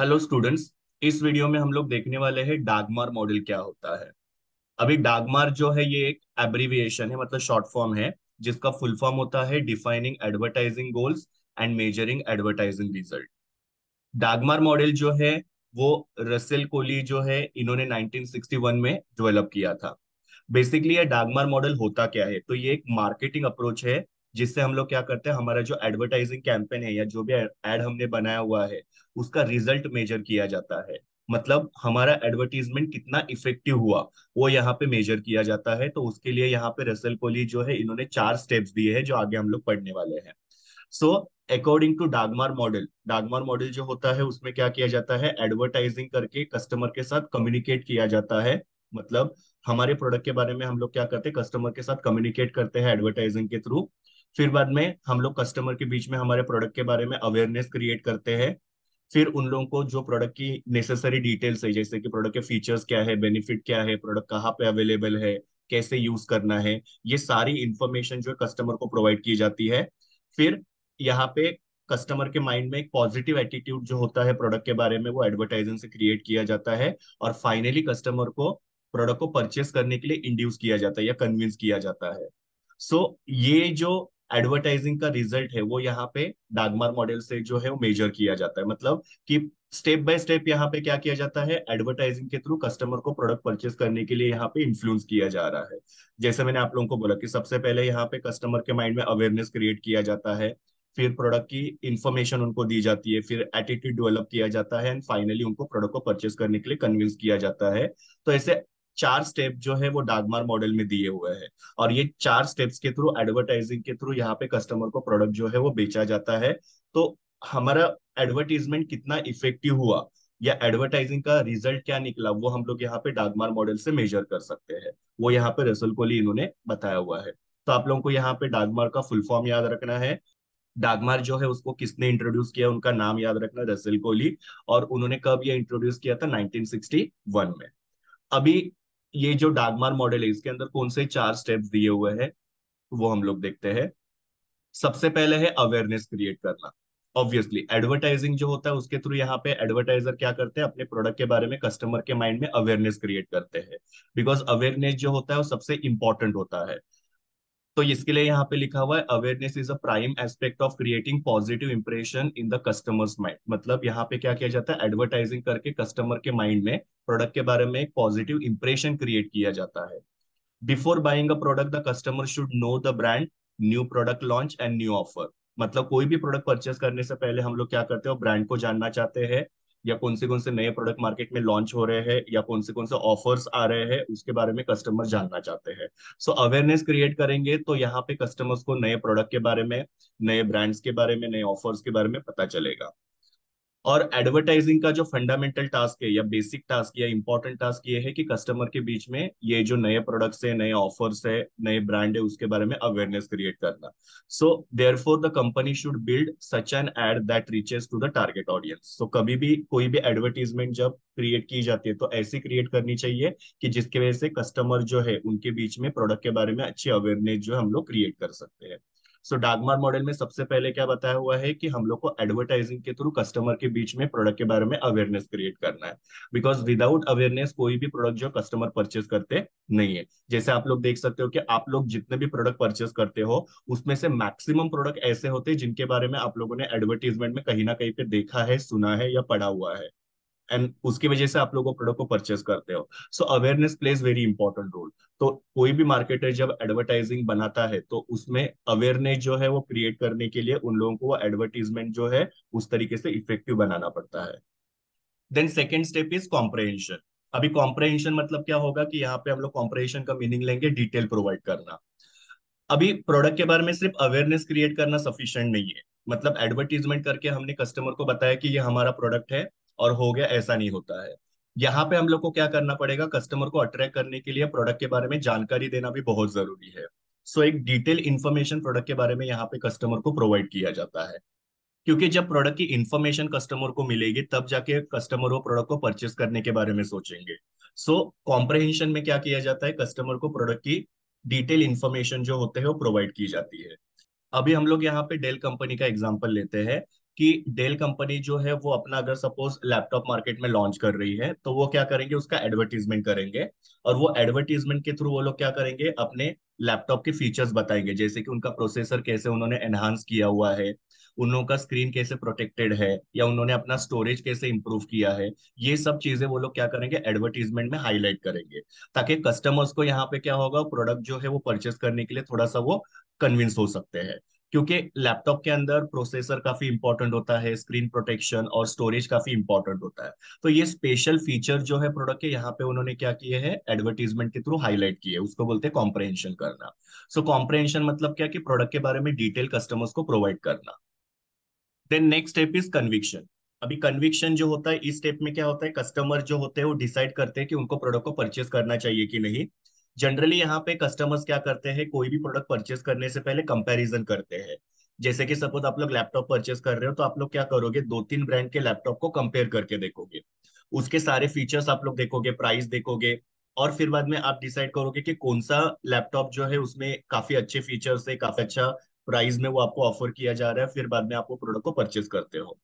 Hello students इस video में हम लोग देखने वाले हैं डागमार मॉडल क्या होता है अभी डागमार जो है ये एक एब्रीविएशन है मतलब शॉर्ट फॉर्म है जिसका फुल फॉर्म होता है defining advertising goals and measuring advertising result DAGMAR model जो है वो रसेल कोहली जो है इन्होंने नाइनटीन में डेवेलप किया था बेसिकली ये डागमार मॉडल होता क्या है तो ये एक मार्केटिंग अप्रोच है जिससे हम लोग क्या करते हैं हमारा जो एडवर्टाइजिंग कैंपेन है या जो भी एड हमने बनाया हुआ है उसका रिजल्ट मेजर किया जाता है मतलब हमारा एडवर्टीजमेंट कितना इफेक्टिव हुआ वो यहाँ पे मेजर किया जाता है तो उसके लिए यहाँ पे रसल कोहली जो है इन्होंने चार स्टेप्स दिए हैं जो आगे हम लोग पढ़ने वाले हैं so according to DAGMAR model DAGMAR model जो होता है उसमें क्या किया जाता है एडवर्टाइजिंग करके कस्टमर के साथ कम्युनिकेट किया जाता है मतलब हमारे प्रोडक्ट के बारे में हम लोग क्या करते हैं कस्टमर के साथ कम्युनिकेट करते हैं एडवर्टाइजिंग के थ्रू फिर बाद में हम लोग कस्टमर के बीच में हमारे प्रोडक्ट के बारे में अवेयरनेस क्रिएट करते हैं फिर उन लोगों को जो प्रोडक्ट की नेसेसरी डिटेल्स है जैसे कि प्रोडक्ट के फीचर्स क्या है बेनिफिट क्या है प्रोडक्ट कहाँ पे अवेलेबल है कैसे यूज करना है ये सारी इंफॉर्मेशन जो है कस्टमर को प्रोवाइड की जाती है फिर यहाँ पे कस्टमर के माइंड में एक पॉजिटिव एटीट्यूड जो होता है प्रोडक्ट के बारे में वो एडवर्टाइजिंग से क्रिएट किया जाता है और फाइनली कस्टमर को प्रोडक्ट को परचेस करने के लिए इंड्यूस किया जाता है या कन्विंस किया जाता है सो so, ये जो एडवर्टाइजिंग का रिजल्ट है वो यहाँ पे डागमार मॉडल से जो है वो मेजर किया जाता है मतलब कि स्टेप बाय स्टेप यहाँ पे क्या किया जाता है एडवर्टाइजिंग के थ्रू कस्टमर को प्रोडक्ट परचेस करने के लिए यहाँ पे इन्फ्लुएंस किया जा रहा है जैसे मैंने आप लोगों को बोला कि सबसे पहले यहाँ पे कस्टमर के माइंड में अवेयरनेस क्रिएट किया जाता है फिर प्रोडक्ट की इन्फॉर्मेशन उनको दी जाती है फिर एटीट्यूड डेवलप किया जाता है एंड फाइनली उनको प्रोडक्ट को परचेस करने के लिए कन्विंस किया जाता है तो ऐसे चार स्टेप जो है वो डागमार मॉडल में दिए हुए हैं और ये चार स्टेप्स के थ्रू एडवर्टाइजिंग के थ्रू यहाँ पे कस्टमर को प्रोडक्ट जो है वो बेचा जाता है तो हमारा एडवर्टीजमेंट कितना इफेक्टिव हुआ या एडवर्टाइजिंग का रिजल्ट क्या निकला वो हम लोग यहाँ पे डागमार मॉडल से मेजर कर सकते हैं वो यहाँ पे रसल कोहली इन्होंने बताया हुआ है तो आप लोगों को यहाँ पे डागमार का फुल फॉर्म याद रखना है डागमार जो है उसको किसने इंट्रोड्यूस किया उनका नाम याद रखना रसल कोहली और उन्होंने कब ये इंट्रोड्यूस किया था 1961 में अभी ये जो डागमार मॉडल है इसके अंदर कौन से चार स्टेप्स दिए हुए हैं वो हम लोग देखते हैं सबसे पहले है अवेयरनेस क्रिएट करना ऑब्वियसली एडवर्टाइजिंग जो होता है उसके थ्रू यहाँ पे एडवर्टाइजर क्या करते हैं अपने प्रोडक्ट के बारे में कस्टमर के माइंड में अवेयरनेस क्रिएट करते हैं बिकॉज अवेयरनेस जो होता है वो सबसे इंपॉर्टेंट होता है तो इसके लिए यहाँ पे लिखा हुआ है awareness is a prime aspect of creating positive impression in the customers mind मतलब यहाँ पे क्या किया जाता है एडवर्टाइजिंग करके कस्टमर के माइंड में प्रोडक्ट के बारे में एक पॉजिटिव इंप्रेशन क्रिएट किया जाता है before buying a product the customer should know the brand new product launch and new offer मतलब कोई भी प्रोडक्ट परचेस करने से पहले हम लोग क्या करते हैं ब्रांड को जानना चाहते हैं या कौन से कौन से नए प्रोडक्ट मार्केट में लॉन्च हो रहे हैं या कौन से कौन से ऑफर्स आ रहे हैं उसके बारे में कस्टमर जानना चाहते हैं सो अवेयरनेस क्रिएट करेंगे तो यहाँ पे कस्टमर्स को नए प्रोडक्ट के बारे में नए ब्रांड्स के बारे में नए ऑफर्स के बारे में पता चलेगा और एडवर्टाइजिंग का जो फंडामेंटल टास्क है या बेसिक टास्क या इंपॉर्टेंट टास्क ये है कि कस्टमर के बीच में ये जो नए प्रोडक्ट्स है नए ऑफर्स है नए ब्रांड है उसके बारे में अवेयरनेस क्रिएट करना so therefore the company should build such an ad that reaches to the target audience so कभी भी कोई भी एडवर्टीजमेंट जब क्रिएट की जाती है तो ऐसी क्रिएट करनी चाहिए कि जिसकी वजह से कस्टमर जो है उनके बीच में प्रोडक्ट के बारे में अच्छी अवेयरनेस जो हम लोग क्रिएट कर सकते हैं सो डागमार मॉडल में सबसे पहले क्या बताया हुआ है कि हम लोग को एडवर्टाइजिंग के थ्रू कस्टमर के बीच में प्रोडक्ट के बारे में अवेयरनेस क्रिएट करना है बिकॉज विदाउट अवेयरनेस कोई भी प्रोडक्ट जो कस्टमर परचेस करते नहीं है जैसे आप लोग देख सकते हो कि आप लोग जितने भी प्रोडक्ट परचेस करते हो उसमें से मैक्सिमम प्रोडक्ट ऐसे होते हैं जिनके बारे में आप लोगों ने एडवर्टीजमेंट में कहीं ना कहीं पे देखा है सुना है या पढ़ा हुआ है एंड उसकी वजह से आप लोग वो प्रोडक्ट को परचेस करते हो so awareness plays very important role तो कोई भी मार्केटर जब एडवर्टाइजिंग बनाता है तो उसमें अवेयरनेस जो है वो क्रिएट करने के लिए उन लोगों को वो एडवर्टीजमेंट जो है उस तरीके से इफेक्टिव बनाना पड़ता है then second step is comprehension अभी कॉम्प्रहेंशन मतलब क्या होगा कि यहाँ पे हम लोग कॉम्प्रहेंशन का मीनिंग लेंगे डिटेल प्रोवाइड करना अभी प्रोडक्ट के बारे में सिर्फ अवेयरनेस क्रिएट करना सफिशियंट नहीं है मतलब एडवर्टीजमेंट करके हमने कस्टमर को बताया कि ये हमारा प्रोडक्ट है और हो गया ऐसा नहीं होता है यहाँ पे हम लोग को क्या करना पड़ेगा कस्टमर को अट्रैक्ट करने के लिए प्रोडक्ट के बारे में जानकारी देना भी बहुत जरूरी है सो so, एक डिटेल इन्फॉर्मेशन प्रोडक्ट के बारे में यहाँ पे कस्टमर को प्रोवाइड किया जाता है क्योंकि जब प्रोडक्ट की इन्फॉर्मेशन कस्टमर को मिलेगी तब जाके कस्टमर वो प्रोडक्ट को परचेस करने के बारे में सोचेंगे सो so, कॉम्प्रहेंशन में क्या किया जाता है कस्टमर को प्रोडक्ट की डिटेल इन्फॉर्मेशन जो होते हैं वो प्रोवाइड की जाती है अभी हम लोग यहाँ पे डेल कंपनी का एग्जाम्पल लेते हैं कि डेल कंपनी जो है वो अपना अगर सपोज लैपटॉप मार्केट में लॉन्च कर रही है तो वो क्या करेंगे उसका एडवर्टीजमेंट करेंगे और वो एडवर्टीजमेंट के थ्रू वो लोग क्या करेंगे अपने लैपटॉप के फीचर्स बताएंगे जैसे कि उनका प्रोसेसर कैसे उन्होंने एनहांस किया हुआ है उन लोगों का स्क्रीन कैसे प्रोटेक्टेड है या उन्होंने अपना स्टोरेज कैसे इंप्रूव किया है ये सब चीजें वो लोग क्या करेंगे एडवर्टीजमेंट में हाईलाइट करेंगे ताकि कस्टमर्स को यहाँ पे क्या होगा प्रोडक्ट जो है वो परचेस करने के लिए थोड़ा सा वो कन्विंस हो सकते हैं क्योंकि लैपटॉप के अंदर प्रोसेसर काफी इंपॉर्टेंट होता है स्क्रीन प्रोटेक्शन और स्टोरेज काफी इंपॉर्टेंट होता है तो ये स्पेशल फीचर जो है प्रोडक्ट के यहाँ पे उन्होंने क्या किए हैं एडवर्टीजमेंट के थ्रू हाईलाइट किए उसको बोलते हैं कॉम्प्रहेंशन करना सो so, कॉम्प्रहेंशन मतलब क्या कि प्रोडक्ट के बारे में डिटेल कस्टमर्स को प्रोवाइड करना then next step is conviction अभी कन्विक्शन जो होता है इस स्टेप में क्या होता है कस्टमर जो होते हैं वो डिसाइड करते हैं कि उनको प्रोडक्ट को परचेस करना चाहिए कि नहीं जनरली यहाँ पे कस्टमर्स क्या करते हैं कोई भी प्रोडक्ट परचेस करने से पहले कंपेरिजन करते हैं जैसे कि सपोज आप लोग लैपटॉप परचेस कर रहे हो तो आप लोग क्या करोगे दो तीन ब्रांड के लैपटॉप को कंपेयर करके देखोगे उसके सारे फीचर्स आप लोग देखोगे प्राइस देखोगे और फिर बाद में आप डिसाइड करोगे कि कौन सा लैपटॉप जो है उसमें काफी अच्छे फीचर्स है काफी अच्छा प्राइस में वो आपको ऑफर किया जा रहा है फिर बाद में आप वो प्रोडक्ट को परचेस करते हो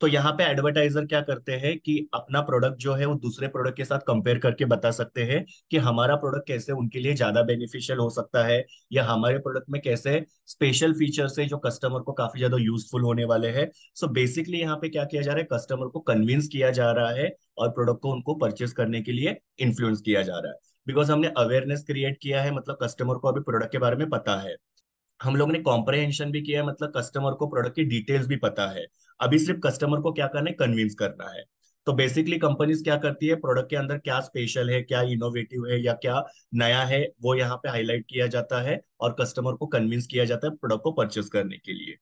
तो यहाँ पे एडवर्टाइजर क्या करते हैं कि अपना प्रोडक्ट जो है वो दूसरे प्रोडक्ट के साथ कंपेयर करके बता सकते हैं कि हमारा प्रोडक्ट कैसे उनके लिए ज्यादा बेनिफिशियल हो सकता है या हमारे प्रोडक्ट में कैसे स्पेशल फीचर्स है जो कस्टमर को काफी ज्यादा यूजफुल होने वाले हैं सो बेसिकली यहाँ पे क्या किया जा रहा है कस्टमर को कन्विंस किया जा रहा है और प्रोडक्ट को उनको परचेस करने के लिए इन्फ्लुएंस किया जा रहा है बिकॉज हमने अवेयरनेस क्रिएट किया है मतलब कस्टमर को अभी प्रोडक्ट के बारे में पता है हम लोग ने कॉम्प्रेहेंशन भी किया है मतलब कस्टमर को प्रोडक्ट की डिटेल्स भी पता है अभी सिर्फ कस्टमर को क्या करना है कन्विंस करना है तो बेसिकली कंपनीज क्या करती है प्रोडक्ट के अंदर क्या स्पेशल है क्या इनोवेटिव है या क्या नया है वो यहाँ पे हाईलाइट किया जाता है और कस्टमर को कन्विंस किया जाता है प्रोडक्ट को परचेस करने के लिए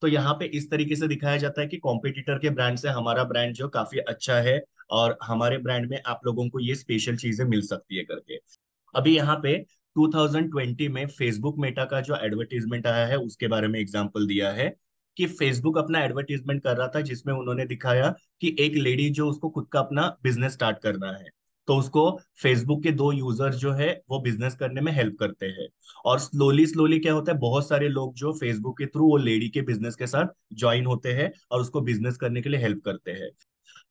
तो यहाँ पे इस तरीके से दिखाया जाता है कि कॉम्पिटिटर के ब्रांड से हमारा ब्रांड जो काफी अच्छा है और हमारे ब्रांड में आप लोगों को ये स्पेशल चीजें मिल सकती है करके अभी यहाँ पे 2020 में फेसबुक मेटा का जो एडवर्टीजमेंट आया है उसके बारे में एग्जाम्पल दिया है कि फेसबुक अपना एडवर्टीजमेंट कर रहा था जिसमें उन्होंने दिखाया कि एक लेडी जो उसको खुद का अपना बिजनेस स्टार्ट करना है तो उसको फेसबुक के दो यूजर्स जो है वो बिजनेस करने में हेल्प करते हैं और स्लोली स्लोली क्या होता है बहुत सारे लोग जो फेसबुक के थ्रू वो लेडी के बिजनेस के साथ ज्वाइन होते हैं और उसको बिजनेस करने के लिए हेल्प करते हैं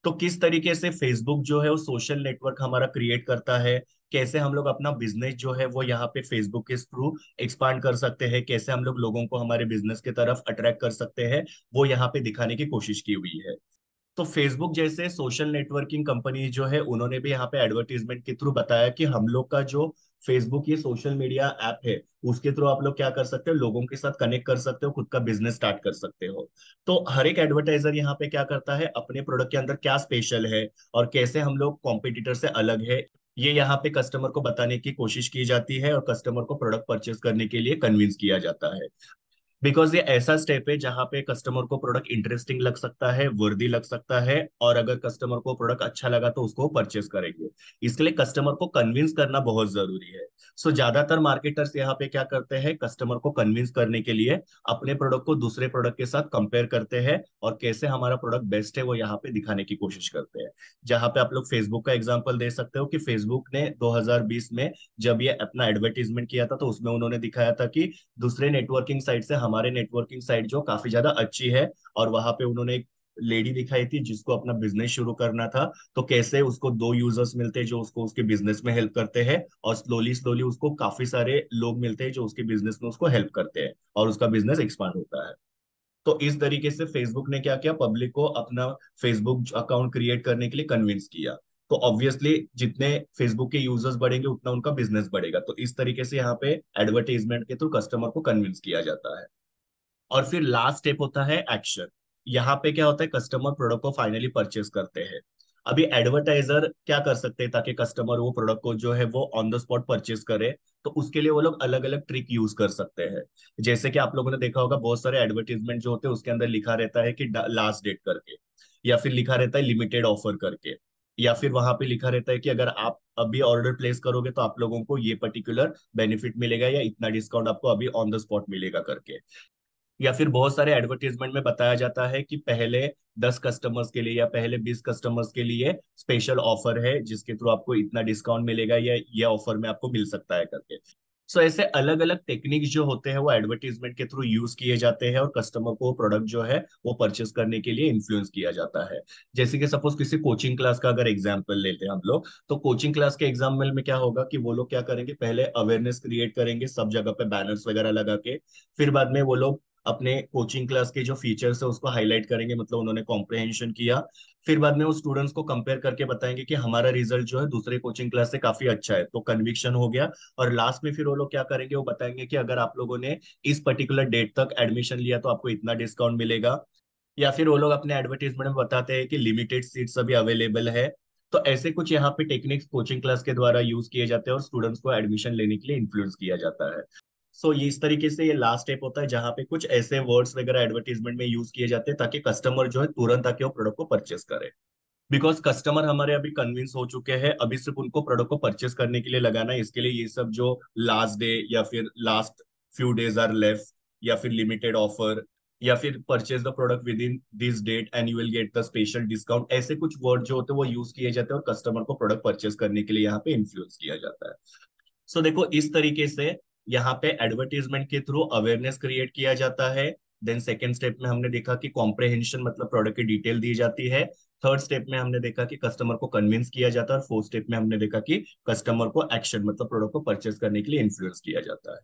तो किस तरीके से फेसबुक जो है वो सोशल नेटवर्क हमारा क्रिएट करता है कैसे हम लोग अपना बिजनेस जो है वो यहाँ पे फेसबुक के थ्रू एक्सपांड कर सकते हैं कैसे हम लोग लोगों को हमारे बिजनेस के तरफ अट्रैक्ट कर सकते हैं वो यहाँ पे दिखाने की कोशिश की हुई है तो फेसबुक जैसे सोशल नेटवर्किंग कंपनी जो है उन्होंने भी यहाँ पे एडवर्टीजमेंट के थ्रू बताया कि हम लोग का जो फेसबुक ये सोशल मीडिया ऐप है उसके थ्रू आप लोग क्या कर सकते हो लोगों के साथ कनेक्ट कर सकते हो खुद का बिजनेस स्टार्ट कर सकते हो तो हर एक एडवर्टाइजर यहाँ पे क्या करता है अपने प्रोडक्ट के अंदर क्या स्पेशल है और कैसे हम लोग कॉम्पिटिटर से अलग है ये यहाँ पे कस्टमर को बताने की कोशिश की जाती है और कस्टमर को प्रोडक्ट परचेस करने के लिए कन्विंस किया जाता है बिकॉज ये ऐसा स्टेप है जहां पे कस्टमर को प्रोडक्ट इंटरेस्टिंग लग सकता है वर्दी लग सकता है और अगर कस्टमर को प्रोडक्ट अच्छा लगा तो उसको परचेस करेंगे इसके लिए कस्टमर को कन्विंस करना बहुत जरूरी है सो so, ज्यादातर मार्केटर्स यहाँ पे क्या करते हैं कस्टमर को कन्विंस करने के लिए अपने प्रोडक्ट को दूसरे प्रोडक्ट के साथ कंपेयर करते हैं और कैसे हमारा प्रोडक्ट बेस्ट है वो यहाँ पे दिखाने की कोशिश करते हैं जहाँ पे आप लोग फेसबुक का एग्जाम्पल दे सकते हो कि फेसबुक ने दो में जब ये अपना एडवर्टीजमेंट किया था तो उसमें उन्होंने दिखाया था कि दूसरे नेटवर्किंग साइट से हम हमारे नेटवर्किंग साइट जो काफी ज्यादा अच्छी है और वहां पे उन्होंने एक लेडी दिखाई थी जिसको अपना बिजनेस शुरू करना था तो कैसे उसको दो यूजर्स मिलते हैं जो उसको उसके बिजनेस में हेल्प करते हैं और स्लोली स्लोली उसको काफी सारे लोग मिलते हैं जो उसके बिजनेस में उसको हेल्प करते हैं और उसका बिजनेस एक्सपांड होता है तो इस तरीके से फेसबुक ने क्या किया पब्लिक को अपना फेसबुक अकाउंट क्रिएट करने के लिए कन्विंस किया तो ऑब्वियसली जितने फेसबुक के यूजर्स बढ़ेंगे उतना उनका बिजनेस बढ़ेगा तो इस तरीके से यहाँ पे एडवर्टाइजमेंट के थ्रू कस्टमर को कन्विंस किया जाता है और फिर लास्ट स्टेप होता है एक्शन यहाँ पे क्या होता है कस्टमर प्रोडक्ट को फाइनली परचेस करते हैं अभी एडवर्टाइजर क्या कर सकते हैं ताकि कस्टमर वो प्रोडक्ट को जो है वो ऑन द स्पॉट परचेस करे तो उसके लिए वो लोग अलग अलग ट्रिक यूज कर सकते हैं जैसे कि आप लोगों ने देखा होगा बहुत सारे एडवर्टीजमेंट जो होते हैं उसके अंदर लिखा रहता है कि लास्ट डेट करके या फिर लिखा रहता है लिमिटेड ऑफर करके या फिर वहां पे लिखा रहता है कि अगर आप अभी ऑर्डर प्लेस करोगे तो आप लोगों को ये पर्टिकुलर बेनिफिट मिलेगा या इतना डिस्काउंट आपको अभी ऑन द स्पॉट मिलेगा करके या फिर बहुत सारे एडवर्टीजमेंट में बताया जाता है कि पहले दस कस्टमर्स के लिए या पहले बीस कस्टमर्स के लिए स्पेशल ऑफर है जिसके थ्रू आपको इतना डिस्काउंट मिलेगा या ये ऑफर में आपको मिल सकता है करके सो so, ऐसे अलग अलग टेक्निक्स जो होते हैं वो एडवर्टीजमेंट के थ्रू यूज किए जाते हैं और कस्टमर को प्रोडक्ट जो है वो परचेस करने के लिए इन्फ्लुएंस किया जाता है जैसे कि सपोज किसी कोचिंग क्लास का अगर एग्जाम्पल लेते हैं हम लोग तो कोचिंग क्लास के एग्जाम्पल में क्या होगा कि वो लोग क्या करेंगे पहले अवेयरनेस क्रिएट करेंगे सब जगह पे बैनर्स वगैरह लगा के फिर बाद में वो लोग अपने कोचिंग क्लास के जो फीचर्स है उसको हाईलाइट करेंगे मतलब उन्होंने कॉम्प्रिहेंशन किया फिर बाद में वो स्टूडेंट्स को कंपेयर करके बताएंगे कि हमारा रिजल्ट जो है दूसरे कोचिंग क्लास से काफी अच्छा है तो कन्विक्शन हो गया और लास्ट में फिर वो लोग क्या करेंगे वो बताएंगे कि अगर आप लोगों ने इस पर्टिकुलर डेट तक एडमिशन लिया तो आपको इतना डिस्काउंट मिलेगा या फिर वो लोग अपने एडवर्टीजमेंट में बताते हैं कि लिमिटेड सीट्स अभी अवेलेबल है तो ऐसे कुछ यहाँ पे टेक्निक्स कोचिंग क्लास के द्वारा यूज किए जाते हैं और स्टूडेंट्स को एडमिशन लेने के लिए इन्फ्लुएंस किया जाता है सो so, इस तरीके से ये लास्ट स्टेप होता है जहां पे कुछ ऐसे वर्ड्स वगैरह एडवर्टीजमेंट में यूज किए जाते हैं ताकि कस्टमर जो है तुरंत आके वो प्रोडक्ट को परचेस करे बिकॉज कस्टमर हमारे अभी कन्विंस हो चुके हैं अभी सिर्फ उनको प्रोडक्ट को परचेस करने के लिए लगाना है इसके लिए ये सब जो लास्ट डे या फिर last few days are left या फिर लिमिटेड ऑफर या फिर purchase the product within this date and you will get the special discount ऐसे कुछ वर्ड जो होते हैं वो यूज किए जाते हैं और कस्टमर को प्रोडक्ट परचेज करने के लिए यहाँ पे इन्फ्लुएंस किया जाता है सो so, देखो इस तरीके से यहाँ पे एडवर्टीजमेंट के थ्रू अवेयरनेस क्रिएट किया जाता है देन सेकेंड स्टेप में हमने देखा कि कॉम्प्रेहेंशन मतलब प्रोडक्ट की डिटेल दी जाती है थर्ड स्टेप में हमने देखा कि कस्टमर को कन्विंस किया जाता है और फोर्थ स्टेप में हमने देखा कि कस्टमर को एक्शन मतलब प्रोडक्ट को परचेस करने के लिए इन्फ्लुएंस किया जाता है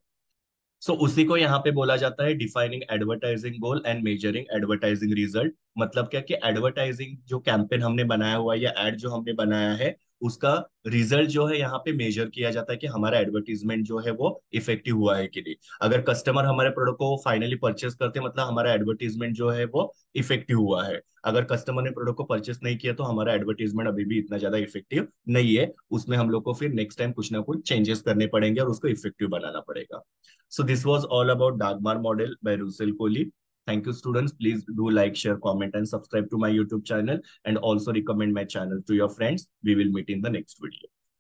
सो so, उसी को यहाँ पे बोला जाता है defining advertising goal and measuring advertising result मतलब क्या कि एडवर्टाइजिंग जो कैंपेन हमने बनाया हुआ है या एड जो हमने बनाया है उसका रिजल्ट जो है यहाँ पे मेजर किया जाता है कि हमारा एडवर्टीजमेंट जो है वो इफेक्टिव हुआ है कि नहीं अगर कस्टमर हमारे प्रोडक्ट को फाइनली परचेस करते हैं मतलब हमारा एडवर्टीजमेंट जो है वो इफेक्टिव हुआ है अगर कस्टमर ने प्रोडक्ट को परचेस नहीं किया तो हमारा एडवर्टीजमेंट अभी भी इतना ज्यादा इफेक्टिव नहीं है उसमें हम लोग को फिर नेक्स्ट टाइम कुछ ना कुछ चेंजेस करने पड़ेंगे और उसको इफेक्टिव बनाना पड़ेगा so this was all about DAGMAR model by Russell Colley Thank you, students. Please do like, share, comment, and subscribe to my YouTube channel and also recommend my channel to your friends. We will meet in the next video.